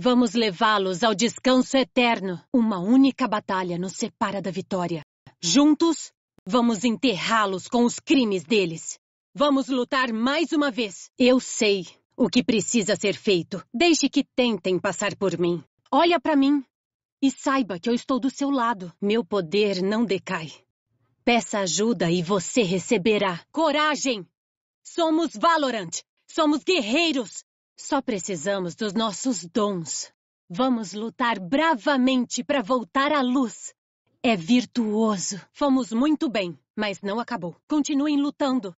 Vamos levá-los ao descanso eterno. Uma única batalha nos separa da vitória. Juntos, vamos enterrá-los com os crimes deles. Vamos lutar mais uma vez. Eu sei o que precisa ser feito. Deixe que tentem passar por mim. Olha para mim e saiba que eu estou do seu lado. Meu poder não decai. Peça ajuda e você receberá. Coragem! Somos Valorant! Somos guerreiros! Só precisamos dos nossos dons. Vamos lutar bravamente para voltar à luz. É virtuoso. Fomos muito bem, mas não acabou. Continuem lutando.